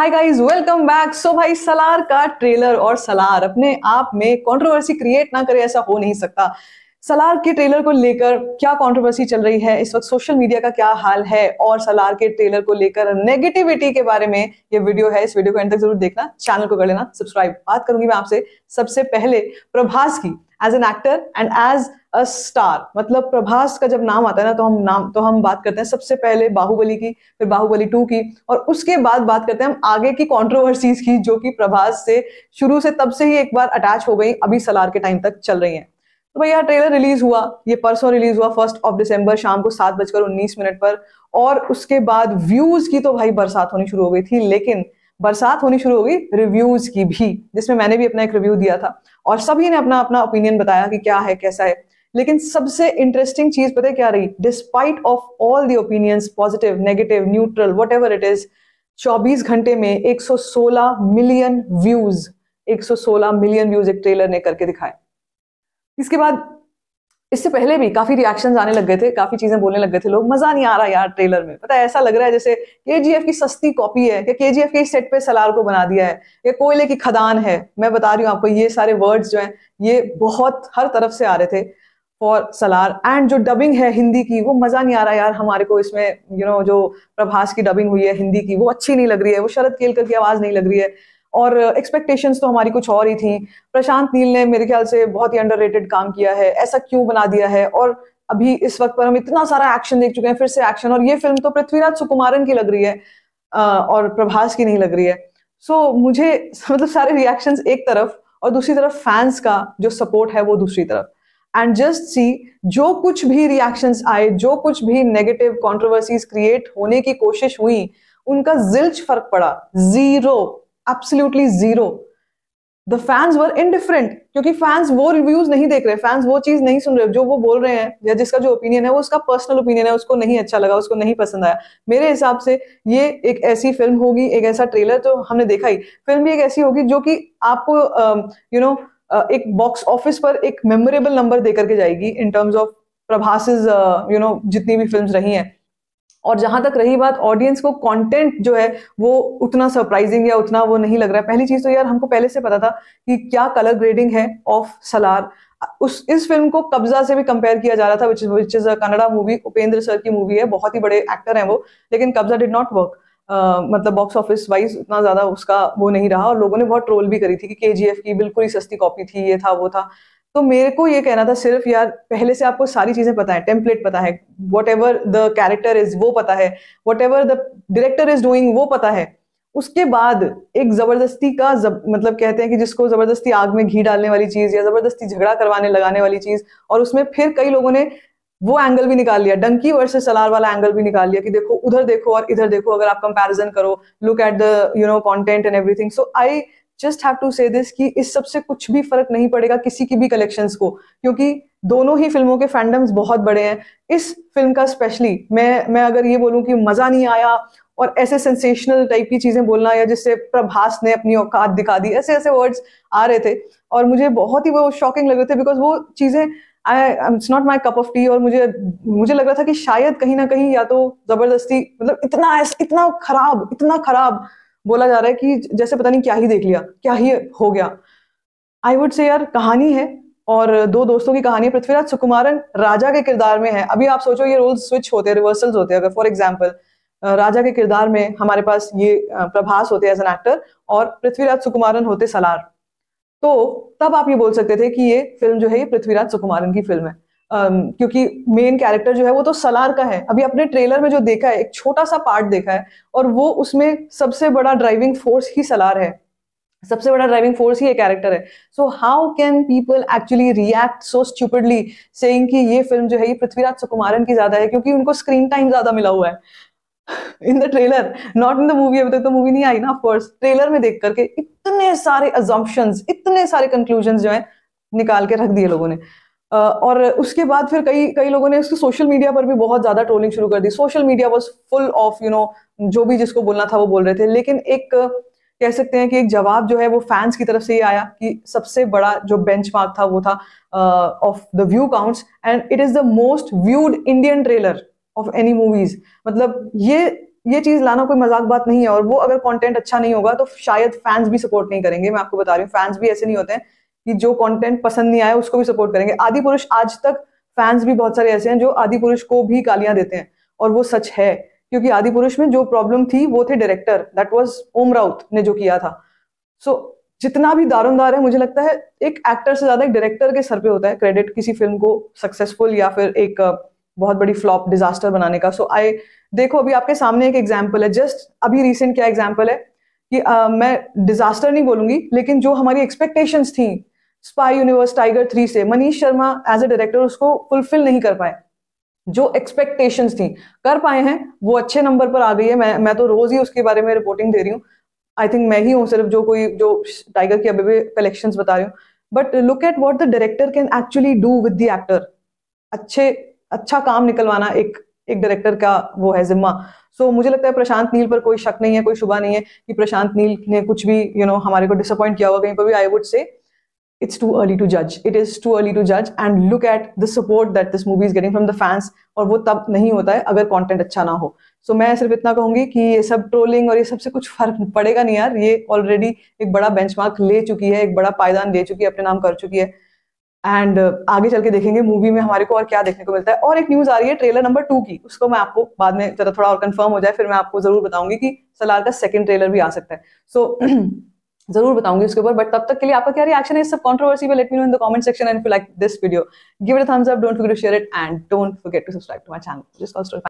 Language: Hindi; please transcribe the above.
हाय गाइस वेलकम बैक सो भाई सलार का ट्रेलर और सलार अपने आप में कंट्रोवर्सी क्रिएट ना करे ऐसा हो नहीं सकता सलार के ट्रेलर को लेकर क्या कंट्रोवर्सी चल रही है इस वक्त सोशल मीडिया का क्या हाल है और सलार के ट्रेलर को लेकर नेगेटिविटी के बारे में ये वीडियो है इस वीडियो को एंड तक जरूर देखना चैनल को कर लेना सब्सक्राइब बात करूंगी मैं आपसे सबसे पहले प्रभास की as an actor and as a star मतलब प्रभास का जब नाम आता है ना तो हम नाम तो हम बात करते हैं सबसे पहले बाहुबली की फिर बाहुबली टू की और उसके बाद बात करते हैं हम आगे की कॉन्ट्रोवर्सीज की जो कि प्रभास से शुरू से तब से ही एक बार अटैच हो गई अभी सलार के टाइम तक चल रही है तो यार ट्रेलर रिलीज हुआ ये परसों रिलीज हुआ फर्स्ट ऑफ दिसंबर शाम को सात बजकर उन्नीस मिनट पर और उसके बाद व्यूज की तो भाई बरसात होनी शुरू हो गई थी लेकिन बरसात होनी शुरू हो गई रिव्यूज की भी जिसमें मैंने भी अपना एक रिव्यू दिया था और सभी ने अपना अपना ओपिनियन बताया कि क्या है कैसा है लेकिन सबसे इंटरेस्टिंग चीज पता है क्या रही despite of all the opinions positive negative neutral whatever it is 24 घंटे में 116 मिलियन व्यूज 116 मिलियन व्यूज एक ट्रेलर ने करके दिखाया इसके बाद इससे पहले भी काफी रिएक्शंस आने लग गए थे काफी चीजें बोलने लग गए थे लोग मजा नहीं आ रहा यार ट्रेलर में पता है ऐसा लग रहा है जैसे के की सस्ती कॉपी है कि के के सेट पे सलार को बना दिया है या कोयले की खदान है मैं बता रही हूँ आपको ये सारे वर्ड्स जो हैं ये बहुत हर तरफ से आ रहे थे फॉर सलार एंड जो डबिंग है हिंदी की वो मजा नहीं आ रहा यार हमारे को इसमें यू you नो know, जो प्रभास की डबिंग हुई है हिंदी की वो अच्छी नहीं लग रही है वो शरद केलकर की आवाज नहीं लग रही है और एक्सपेक्टेशंस तो हमारी कुछ और ही थी प्रशांत नील ने मेरे ख्याल से बहुत ही अंडर काम किया है ऐसा क्यों बना दिया है और अभी इस वक्त पर हम इतना सारा एक्शन देख चुके हैं फिर से एक्शन और ये फिल्म तो पृथ्वीराज सुकुमारन की लग रही है और प्रभास की नहीं लग रही है सो so, मुझे मतलब सारे रिएक्शन एक तरफ और दूसरी तरफ फैंस का जो सपोर्ट है वो दूसरी तरफ एंड जस्ट सी जो कुछ भी रिएक्शन आए जो कुछ भी नेगेटिव कॉन्ट्रोवर्सीज क्रिएट होने की कोशिश हुई उनका जिल्च फर्क पड़ा zero absolutely zero the fans were indifferent क्योंकि फैंस वो रिव्यूज नहीं देख रहे फैंस वो चीज नहीं सुन रहे जो वो बोल रहे हैं या जिसका जो ओपिनियन है वो उसका पर्सनल ओपिनियन है उसको नहीं अच्छा लगा उसको नहीं पसंद आया मेरे हिसाब से ये एक ऐसी फिल्म होगी एक ऐसा ट्रेलर तो हमने देखा ही फिल्म भी एक ऐसी होगी जो कि आपको you um, no you know, uh, एक बॉक्स ऑफिस पर एक मेमोरेबल नंबर देकर के जाएगी in terms of Prabhas you know जितनी भी फिल्म रही हैं और जहां तक रही बात ऑडियंस को कंटेंट जो है वो उतना सरप्राइजिंग या उतना वो नहीं लग रहा है पहली चीज तो यार हमको पहले से पता था कि क्या कलर ग्रेडिंग है ऑफ सलार उस इस फिल्म को कब्जा से भी कंपेयर किया जा रहा था which which is a Kannada movie Upendra sir की मूवी है बहुत ही बड़े एक्टर हैं वो लेकिन Kabzaa did not work Uh, मतलब बॉक्स ऑफिस वाइज उतना ज्यादा उसका वो नहीं रहा और लोगों ने बहुत ट्रोल भी करी थी कि के की बिल्कुल ही सस्ती कॉपी थी ये था वो था तो मेरे को ये कहना था सिर्फ यार पहले से आपको सारी चीजें पता है टेम्पलेट पता है whatever the character is वो पता है whatever the director is doing वो पता है उसके बाद एक जबरदस्ती का जब मतलब कहते हैं कि जिसको जबरदस्ती आग में घी डालने वाली चीज या जबरदस्ती झगड़ा करवाने लगाने वाली चीज और उसमें फिर कई लोगों ने वो एंगल भी निकाल लिया डंकी वर्सेस सलार वाला एंगल भी निकाल लिया कि देखो उधर देखो और इधर देखो अगर आप कंपैरिजन करो look at the you know content and everything so I just have to say this कि इस सब से कुछ भी फर्क नहीं पड़ेगा किसी की भी कलेक्शन को क्योंकि दोनों ही फिल्मों के फैंडम्स बहुत बड़े हैं इस फिल्म का स्पेशली मैं मैं अगर ये बोलूँ कि मज़ा नहीं आया और ऐसे सेंसेशनल टाइप की चीज़ें बोलना या जिससे प्रभास ने अपनी औकात दिखा दी ऐसे ऐसे वर्ड्स आ रहे थे और मुझे बहुत ही वो शॉकिंग लग रहे थे बिकॉज वो चीज़ें I it's not my cup of tea और मुझे मुझे लग रहा था कि शायद कहीं ना कहीं या तो ज़बरदस्ती मतलब इतना इतना खराब इतना खराब बोला जा रहा है कि जैसे पता नहीं क्या ही देख लिया क्या ही हो गया आई वुड से यार कहानी है और दो दोस्तों की कहानी पृथ्वीराज सुकुमारन राजा के किरदार में है अभी आप सोचो ये रोल स्विच होते हैं रिवर्सल्स होते हैं अगर फॉर एग्जाम्पल राजा के किरदार में हमारे पास ये प्रभास होते एज एन एक्टर और पृथ्वीराज सुकुमारन होते सलार तो तब आप ये बोल सकते थे कि ये फिल्म जो है ये पृथ्वीराज सुकुमारन की फिल्म है um, क्योंकि मेन कैरेक्टर जो है वो तो सलार का है अभी अपने ट्रेलर में जो देखा है एक छोटा सा पार्ट देखा है और वो उसमें सबसे बड़ा ड्राइविंग फोर्स ही सलार है सबसे बड़ा ड्राइविंग फोर्स ही ये कैरेक्टर है so how can people actually react so stupidly saying कि ये फिल्म जो है ये पृथ्वीराज सुकुमारन की ज्यादा है क्योंकि उनको स्क्रीन टाइम ज्यादा मिला हुआ है in the trailer not in the movie अभी तक तो मूवी नहीं आई ना ऑफकोर्स ट्रेलर में देख करके इतने सारे अजम्पन्स इतने सारे कंक्लूजन जो है निकाल के रख दिए लोगों ने और उसके बाद फिर कई कई लोगों ने उसकी सोशल मीडिया पर भी बहुत ज्यादा ट्रोलिंग शुरू कर दी social media was full of you know जो भी जिसको बोलना था वो बोल रहे थे लेकिन एक कह सकते हैं कि एक जवाब जो है वो फैंस की तरफ से ही आया कि सबसे बड़ा जो बेंच था वो था of the view counts and it is the most viewed Indian trailer of any movies मतलब ये ये चीज लाना कोई मजाक बात नहीं है और वो अगर कंटेंट अच्छा नहीं होगा तो शायद फैंस भी सपोर्ट नहीं करेंगे मैं आपको बता रही हूँ फैंस भी ऐसे नहीं होते हैं कि जो कंटेंट पसंद नहीं आया उसको भी सपोर्ट करेंगे आदि पुरुष आज तक फैंस भी बहुत सारे ऐसे हैं जो आदि पुरुष को भी गालियां देते हैं और वो सच है क्योंकि आदि पुरुष में जो प्रॉब्लम थी वो थे director that was Om Raut ने जो किया था सो so, जितना भी दारोदार है मुझे लगता है एक एक्टर से ज्यादा एक डायरेक्टर के सर पे होता है क्रेडिट किसी फिल्म को सक्सेसफुल या फिर एक बहुत बड़ी फ्लॉप डिजास्टर बनाने का सो so, आई देखो अभी आपके सामने एक एग्जाम्पल है जस्ट अभी रिसेंट क्या एग्जाम्पल है कि uh, मैं डिजास्टर नहीं बोलूंगी लेकिन जो हमारी एक्सपेक्टेशंस थी स्पाई यूनिवर्स टाइगर थ्री से Manish Sharma as a director उसको फुलफिल नहीं कर पाए जो एक्सपेक्टेशंस थी कर पाए हैं वो अच्छे नंबर पर आ गई है मैं मैं तो रोज ही उसके बारे में रिपोर्टिंग दे रही हूँ आई थिंक मैं ही हूँ सिर्फ जो कोई जो टाइगर की अभी भी कलेक्शन बता रही हूँ but look at what the director can actually do with the actor अच्छे अच्छा काम निकलवाना एक एक डायरेक्टर का वो है जिम्मा सो so, मुझे लगता है प्रशांत नील पर कोई शक नहीं है कोई शुभा नहीं है कि प्रशांत नील ने कुछ भी यू you नो know, हमारे को डिसअपॉइंट किया हुआ कहीं पर भी I would say it's too early to judge it is too early to judge and look at the support that this movie is getting from the fans और वो तब नहीं होता है अगर कंटेंट अच्छा ना हो सो so, मैं सिर्फ इतना कहूंगी कि ये सब ट्रोलिंग और ये सबसे कुछ फर्क पड़ेगा नहीं यार ये ऑलरेडी एक बड़ा बेंचमार्क ले चुकी है एक बड़ा पायदान दे चुकी है अपने नाम कर चुकी है एंड uh, आगे चल के देखेंगे मूवी में हमारे को और क्या देखने को मिलता है और एक न्यूज आ रही है ट्रेलर नंबर टू की उसको मैं आपको बाद में जरा थोड़ा और कंफर्म हो जाए फिर मैं आपको जरूर बताऊंगी कि सलार का सेकंड ट्रेलर भी आ सकता है सो so, जरूर बताऊंगी उसके ऊपर बट तब तक के लिए आपका क्या रिएक्शन है इस सब कॉन्ट्रोवर्सी पे let me know in the comment section and like this video give it a thumbs up don't forget to share it and don't forget to subscribe to my channel just